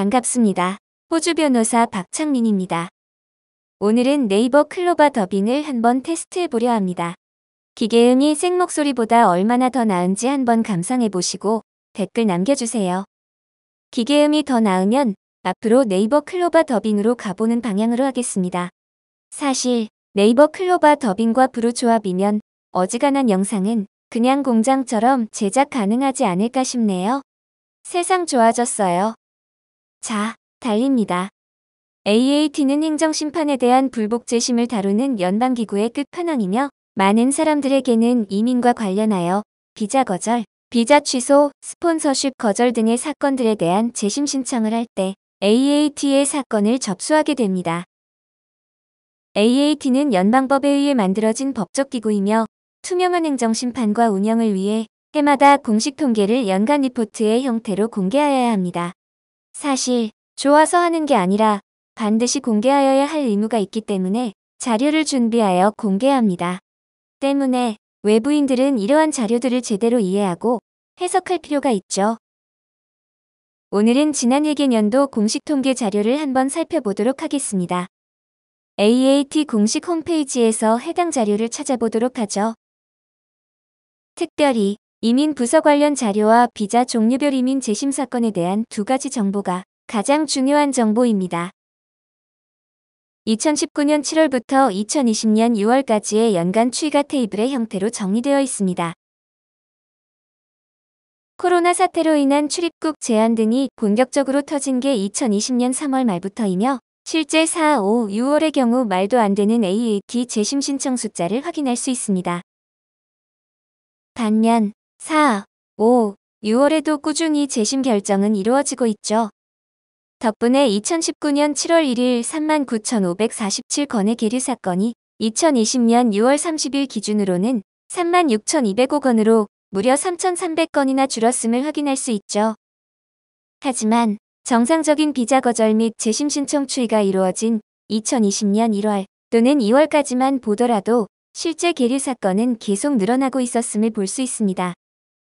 반갑습니다. 호주 변호사 박창민입니다. 오늘은 네이버 클로바 더빙을 한번 테스트해보려 합니다. 기계음이 생목소리보다 얼마나 더 나은지 한번 감상해보시고 댓글 남겨주세요. 기계음이 더 나으면 앞으로 네이버 클로바 더빙으로 가보는 방향으로 하겠습니다. 사실 네이버 클로바 더빙과 브루 조합이면 어지간한 영상은 그냥 공장처럼 제작 가능하지 않을까 싶네요. 세상 좋아졌어요. 자, 달립니다. AAT는 행정심판에 대한 불복제심을 다루는 연방기구의 끝판왕이며 많은 사람들에게는 이민과 관련하여 비자 거절, 비자 취소, 스폰서십 거절 등의 사건들에 대한 재심 신청을 할 때 AAT의 사건을 접수하게 됩니다. AAT는 연방법에 의해 만들어진 법적 기구이며 투명한 행정심판과 운영을 위해 해마다 공식 통계를 연간 리포트의 형태로 공개하여야 합니다. 사실 좋아서 하는 게 아니라 반드시 공개하여야 할 의무가 있기 때문에 자료를 준비하여 공개합니다. 때문에 외부인들은 이러한 자료들을 제대로 이해하고 해석할 필요가 있죠. 오늘은 지난 회계년도 공식 통계 자료를 한번 살펴보도록 하겠습니다. AAT 공식 홈페이지에서 해당 자료를 찾아보도록 하죠. 특별히 이민 부서 관련 자료와 비자 종류별 이민 재심 사건에 대한 두 가지 정보가 가장 중요한 정보입니다. 2019년 7월부터 2020년 6월까지의 연간 추이가 테이블의 형태로 정리되어 있습니다. 코로나 사태로 인한 출입국 제한 등이 본격적으로 터진 게 2020년 3월 말부터이며 실제 4, 5, 6월의 경우 말도 안 되는 AAT 재심 신청 숫자를 확인할 수 있습니다. 반면 4, 5, 6월에도 꾸준히 재심 결정은 이루어지고 있죠. 덕분에 2019년 7월 1일 39,547건의 계류 사건이 2020년 6월 30일 기준으로는 3 6 2 0 5건으로 무려 3,300건이나 줄었음을 확인할 수 있죠. 하지만 정상적인 비자 거절 및 재심 신청 추이가 이루어진 2020년 1월 또는 2월까지만 보더라도 실제 계류 사건은 계속 늘어나고 있었음을 볼 수 있습니다.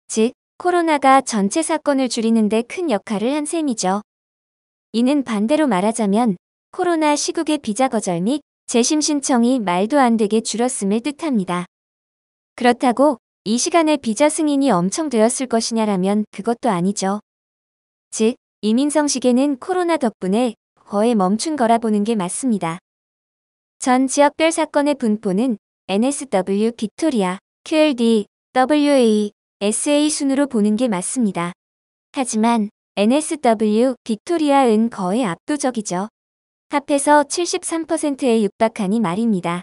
즉, 코로나가 전체 사건을 줄이는데 큰 역할을 한 셈이죠. 이는 반대로 말하자면 코로나 시국의 비자 거절 및 재심 신청이 말도 안 되게 줄었음을 뜻합니다. 그렇다고 이 시간에 비자 승인이 엄청 되었을 것이냐라면 그것도 아니죠. 즉, 이민성 시계는 코로나 덕분에 거의 멈춘 거라 보는 게 맞습니다. 전 지역별 사건의 분포는 NSW 빅토리아, QLD, WA, SA 순으로 보는 게 맞습니다. 하지만 NSW 빅토리아은 거의 압도적이죠. 합해서 73%에 육박하니 말입니다.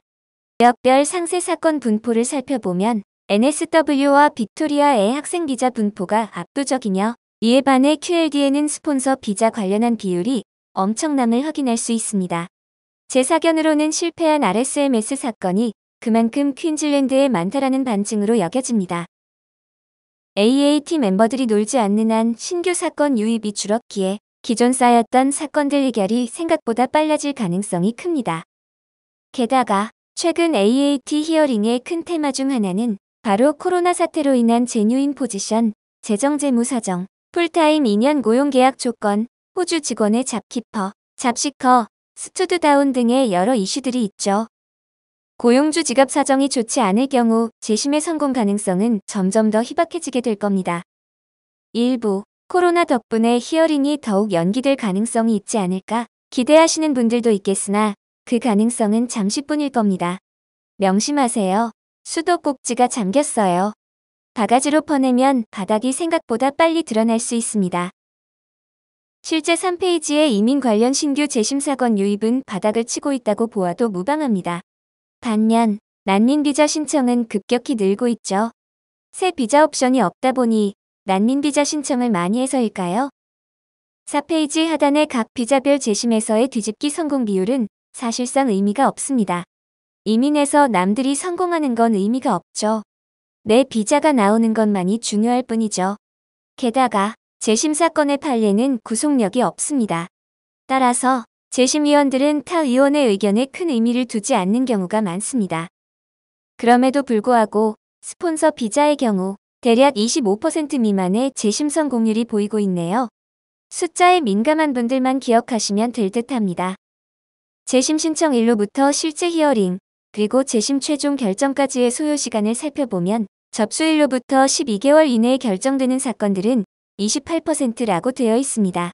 역별 상세 사건 분포를 살펴보면 NSW와 빅토리아의 학생 비자 분포가 압도적이며 이에 반해 QLD에는 스폰서 비자 관련한 비율이 엄청남을 확인할 수 있습니다. 제 사견으로는 실패한 RSMS 사건이 그만큼 퀸즐랜드에 많다라는 반증으로 여겨집니다. AAT 멤버들이 놀지 않는 한 신규 사건 유입이 줄었기에 기존 쌓였던 사건들 해결이 생각보다 빨라질 가능성이 큽니다. 게다가 최근 AAT 히어링의 큰 테마 중 하나는 바로 코로나 사태로 인한 제뉴인 포지션, 재정재무 사정, 풀타임 2년 고용계약 조건, 호주 직원의 잡키퍼, 잡시커, 스튜드 다운 등의 여러 이슈들이 있죠. 고용주 지갑 사정이 좋지 않을 경우 재심의 성공 가능성은 점점 더 희박해지게 될 겁니다. 일부 코로나 덕분에 히어링이 더욱 연기될 가능성이 있지 않을까 기대하시는 분들도 있겠으나 그 가능성은 잠시뿐일 겁니다. 명심하세요. 수도꼭지가 잠겼어요. 바가지로 퍼내면 바닥이 생각보다 빨리 드러날 수 있습니다. 실제 3페이지의 이민 관련 신규 재심사건 유입은 바닥을 치고 있다고 보아도 무방합니다. 반면 난민 비자 신청은 급격히 늘고 있죠. 새 비자 옵션이 없다 보니 난민 비자 신청을 많이 해서일까요? 4페이지 하단의 각 비자별 재심에서의 뒤집기 성공 비율은 사실상 의미가 없습니다. 이민에서 남들이 성공하는 건 의미가 없죠. 내 비자가 나오는 것만이 중요할 뿐이죠. 게다가 재심 사건의 판례는 구속력이 없습니다. 따라서 재심위원들은 타 의원의 의견에 큰 의미를 두지 않는 경우가 많습니다. 그럼에도 불구하고 스폰서 비자의 경우 대략 25% 미만의 재심 성공률이 보이고 있네요. 숫자에 민감한 분들만 기억하시면 될 듯합니다. 재심 신청일로부터 실제 히어링, 그리고 재심 최종 결정까지의 소요 시간을 살펴보면 접수일로부터 12개월 이내에 결정되는 사건들은 28%라고 되어 있습니다.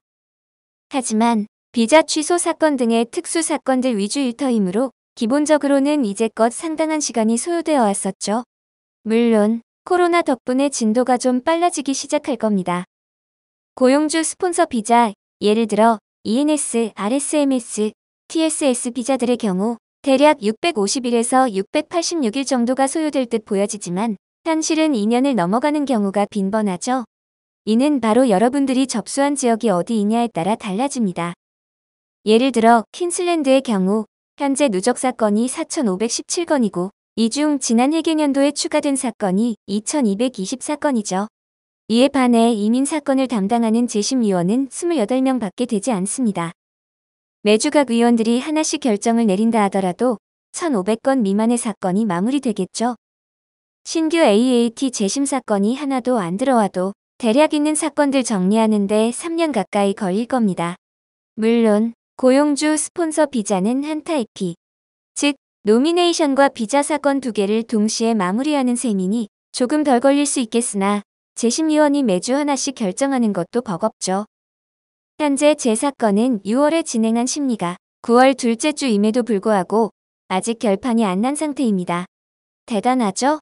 하지만 비자 취소 사건 등의 특수 사건들 위주 일터이므로 기본적으로는 이제껏 상당한 시간이 소요되어 왔었죠. 물론 코로나 덕분에 진도가 좀 빨라지기 시작할 겁니다. 고용주 스폰서 비자, 예를 들어 ENS, RSMS, TSS 비자들의 경우 대략 651에서 686일 정도가 소요될 듯 보여지지만 현실은 2년을 넘어가는 경우가 빈번하죠. 이는 바로 여러분들이 접수한 지역이 어디이냐에 따라 달라집니다. 예를 들어 퀸슬랜드의 경우 현재 누적 사건이 4,517건이고 이 중 지난 해계년도에 추가된 사건이 2,224건이죠. 이에 반해 이민 사건을 담당하는 재심위원은 28명밖에 되지 않습니다. 매주 각 위원들이 하나씩 결정을 내린다 하더라도 1,500건 미만의 사건이 마무리되겠죠. 신규 AAT 재심 사건이 하나도 안 들어와도 대략 있는 사건들 정리하는데 3년 가까이 걸릴 겁니다. 물론 고용주 스폰서 비자는 한 타이피, 즉 노미네이션과 비자 사건 두 개를 동시에 마무리하는 셈이니 조금 덜 걸릴 수 있겠으나 재심위원이 매주 하나씩 결정하는 것도 버겁죠. 현재 제 사건은 6월에 진행한 심리가 9월 둘째 주임에도 불구하고 아직 결판이 안 난 상태입니다. 대단하죠?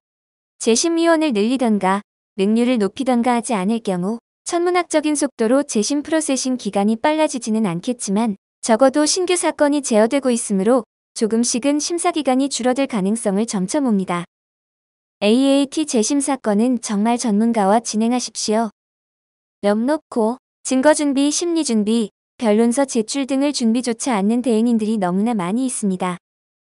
재심위원을 늘리던가 능률을 높이던가 하지 않을 경우 천문학적인 속도로 재심 프로세싱 기간이 빨라지지는 않겠지만 적어도 신규 사건이 제어되고 있으므로 조금씩은 심사기간이 줄어들 가능성을 점쳐봅니다 AAT 재심 사건은 정말 전문가와 진행하십시오. 명 놓고, 증거 준비, 심리 준비, 변론서 제출 등을 준비조차 않는 대행인들이 너무나 많이 있습니다.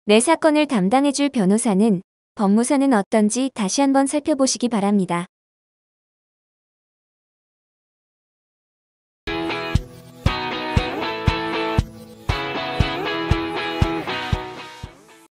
내 사건을 담당해줄 변호사는, 법무사는 어떤지 다시 한번 살펴보시기 바랍니다.